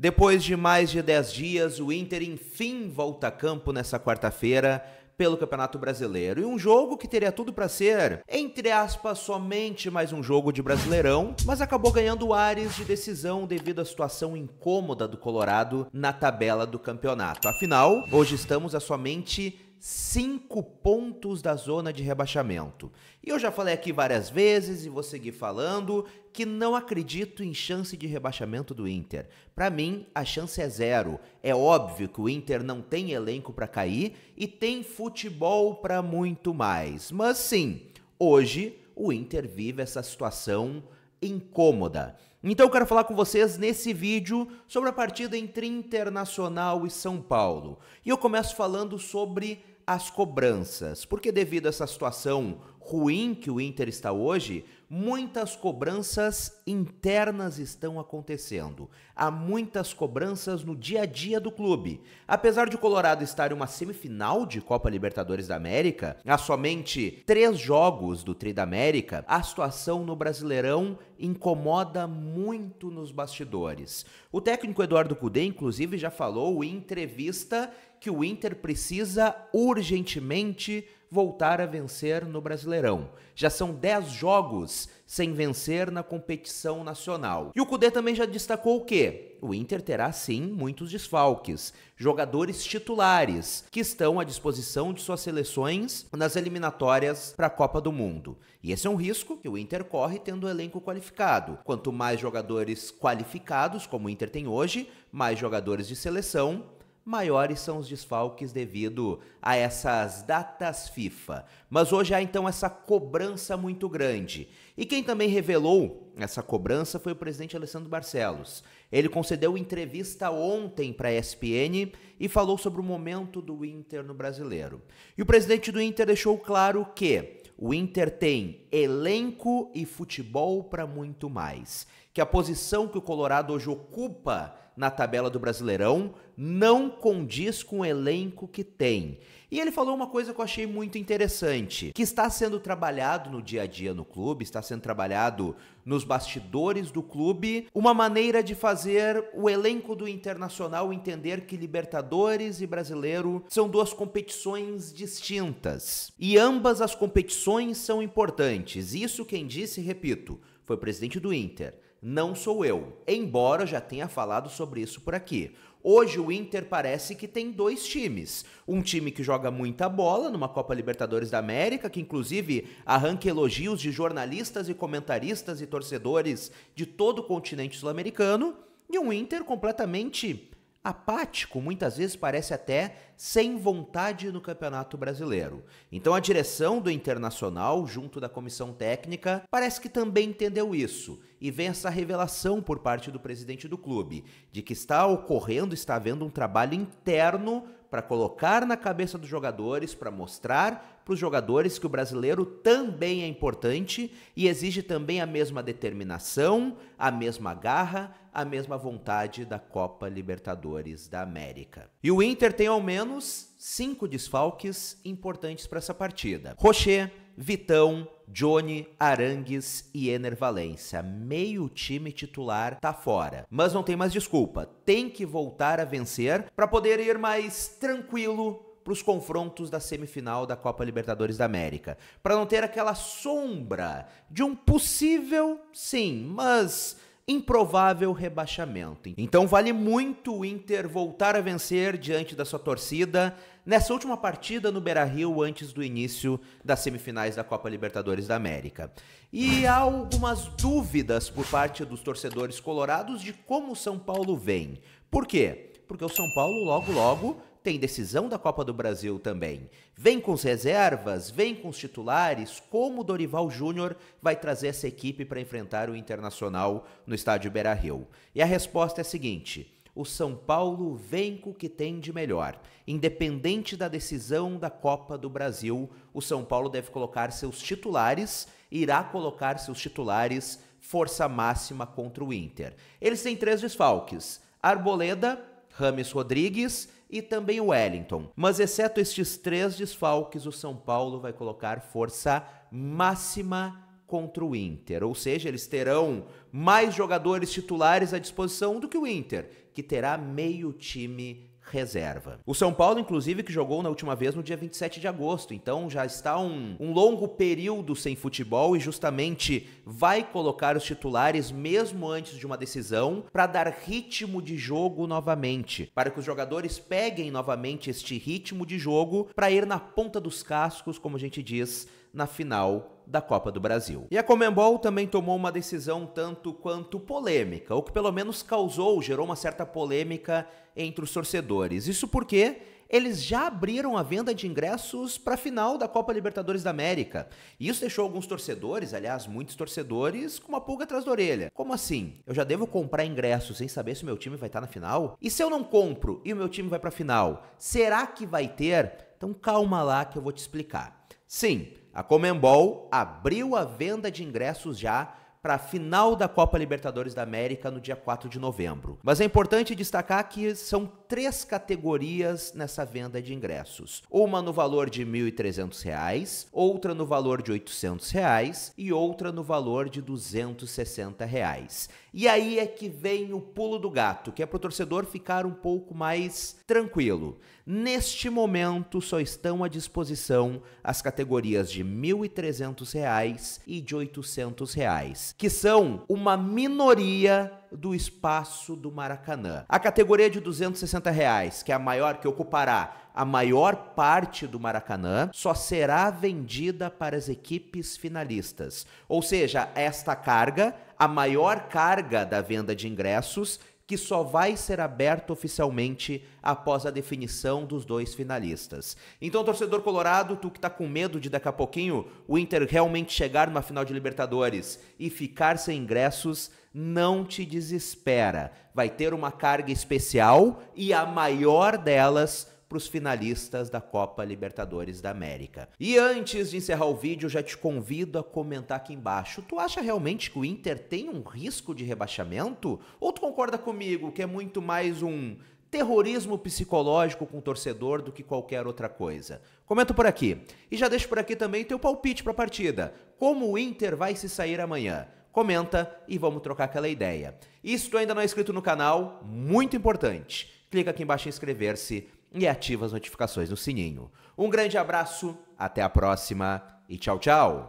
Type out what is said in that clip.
Depois de mais de 10 dias, o Inter enfim volta a campo nessa quarta-feira pelo Campeonato Brasileiro. E um jogo que teria tudo para ser, entre aspas, somente mais um jogo de Brasileirão, mas acabou ganhando ares de decisão devido à situação incômoda do Colorado na tabela do campeonato. Afinal, hoje estamos a somente cinco pontos da zona de rebaixamento. E eu já falei aqui várias vezes e vou seguir falando que não acredito em chance de rebaixamento do Inter. Para mim, a chance é zero. É óbvio que o Inter não tem elenco para cair e tem futebol para muito mais. Mas sim, hoje o Inter vive essa situação incômoda. Então eu quero falar com vocês nesse vídeo sobre a partida entre Internacional e São Paulo. E eu começo falando sobre as cobranças, porque devido a essa situação ruim que o Inter está hoje, muitas cobranças internas estão acontecendo. Há muitas cobranças no dia a dia do clube. Apesar de o Colorado estar em uma semifinal de Copa Libertadores da América, há somente três jogos do Tri da América, a situação no Brasileirão incomoda muito nos bastidores. O técnico Eduardo Cudê, inclusive, já falou em entrevista que o Inter precisa urgentemente voltar a vencer no Brasileirão. Já são 10 jogos sem vencer na competição nacional. E o Cudê também já destacou o quê? O Inter terá sim muitos desfalques, jogadores titulares que estão à disposição de suas seleções nas eliminatórias para a Copa do Mundo. E esse é um risco que o Inter corre tendo o elenco qualificado. Quanto mais jogadores qualificados, como o Inter tem hoje, mais jogadores de seleção, maiores são os desfalques devido a essas datas FIFA. Mas hoje há então essa cobrança muito grande. E quem também revelou essa cobrança foi o presidente Alessandro Barcelos. Ele concedeu entrevista ontem para a ESPN e falou sobre o momento do Inter no brasileiro. E o presidente do Inter deixou claro que o Inter tem elenco e futebol para muito mais que a posição que o Colorado hoje ocupa na tabela do Brasileirão não condiz com o elenco que tem. E ele falou uma coisa que eu achei muito interessante, que está sendo trabalhado no dia a dia no clube, está sendo trabalhado nos bastidores do clube, uma maneira de fazer o elenco do Internacional entender que Libertadores e Brasileiro são duas competições distintas. E ambas as competições são importantes. Isso quem disse, repito, foi o presidente do Inter não sou eu, embora já tenha falado sobre isso por aqui. Hoje o Inter parece que tem dois times. Um time que joga muita bola numa Copa Libertadores da América, que inclusive arranca elogios de jornalistas e comentaristas e torcedores de todo o continente sul-americano, e um Inter completamente apático, muitas vezes parece até sem vontade no Campeonato Brasileiro. Então a direção do Internacional, junto da comissão técnica, parece que também entendeu isso e vem essa revelação por parte do presidente do clube de que está ocorrendo, está havendo um trabalho interno para colocar na cabeça dos jogadores, para mostrar para os jogadores que o brasileiro também é importante e exige também a mesma determinação, a mesma garra, a mesma vontade da Copa Libertadores da América. E o Inter tem ao menos cinco desfalques importantes para essa partida: Rocher, Vitão, Johnny, Arangues e Ener Valência. Meio time titular tá fora. Mas não tem mais desculpa. Tem que voltar a vencer para poder ir mais tranquilo para os confrontos da semifinal da Copa Libertadores da América, para não ter aquela sombra de um possível, sim, mas improvável rebaixamento. Então vale muito o Inter voltar a vencer diante da sua torcida nessa última partida no Beira-Rio antes do início das semifinais da Copa Libertadores da América. E há algumas dúvidas por parte dos torcedores colorados de como o São Paulo vem. Por quê? Porque o São Paulo logo logo tem decisão da Copa do Brasil também. Vem com as reservas, vem com os titulares, como o Dorival Júnior vai trazer essa equipe para enfrentar o Internacional no estádio Beira-Rio? E a resposta é a seguinte: o São Paulo vem com o que tem de melhor. Independente da decisão da Copa do Brasil, o São Paulo deve colocar seus titulares, irá colocar seus titulares força máxima contra o Inter. Eles têm três desfalques: Arboleda, Rames Rodrigues e também o Wellington. Mas exceto estes três desfalques, o São Paulo vai colocar força máxima contra o Inter. Ou seja, eles terão mais jogadores titulares à disposição do que o Inter, que terá meio time reserva. O São Paulo, inclusive, que jogou na última vez no dia 27 de agosto, então já está um, um, longo período sem futebol e justamente vai colocar os titulares mesmo antes de uma decisão para dar ritmo de jogo novamente, para que os jogadores peguem novamente este ritmo de jogo para ir na ponta dos cascos, como a gente diz, na final da Copa do Brasil. E a Comembol também tomou uma decisão tanto quanto polêmica, o que pelo menos causou, gerou uma certa polêmica entre os torcedores. Isso porque eles já abriram a venda de ingressos para a final da Copa Libertadores da América. E isso deixou alguns torcedores, aliás, muitos torcedores, com uma pulga atrás da orelha. Como assim? Eu já devo comprar ingressos sem saber se o meu time vai estar tá na final? E se eu não compro e o meu time vai para a final, será que vai ter? Então calma lá que eu vou te explicar. Sim, a Comembol abriu a venda de ingressos já para a final da Copa Libertadores da América no dia 4 de novembro. Mas é importante destacar que são três categorias nessa venda de ingressos: uma no valor de R$ 1.300, outra no valor de R$ 800 reais, e outra no valor de R$ 260. Reais. E aí é que vem o pulo do gato, que é para o torcedor ficar um pouco mais tranquilo. Neste momento só estão à disposição as categorias de R$ 1.300 e de R$ 800. Reais que são uma minoria do espaço do Maracanã. A categoria de 260 reais, que é a maior que ocupará a maior parte do Maracanã, só será vendida para as equipes finalistas. Ou seja, esta carga, a maior carga da venda de ingressos, que só vai ser aberto oficialmente após a definição dos dois finalistas. Então, torcedor colorado, tu que tá com medo de daqui a pouquinho o Inter realmente chegar numa final de Libertadores e ficar sem ingressos, não te desespera. Vai ter uma carga especial e a maior delas para os finalistas da Copa Libertadores da América. E antes de encerrar o vídeo, já te convido a comentar aqui embaixo. Tu acha realmente que o Inter tem um risco de rebaixamento? Ou tu concorda comigo que é muito mais um terrorismo psicológico com o torcedor do que qualquer outra coisa. Comenta por aqui. E já deixa por aqui também teu palpite para a partida. Como o Inter vai se sair amanhã? Comenta e vamos trocar aquela ideia. E se tu ainda não é inscrito no canal, muito importante. Clica aqui embaixo em inscrever-se e ativa as notificações no sininho. Um grande abraço, até a próxima e tchau, tchau!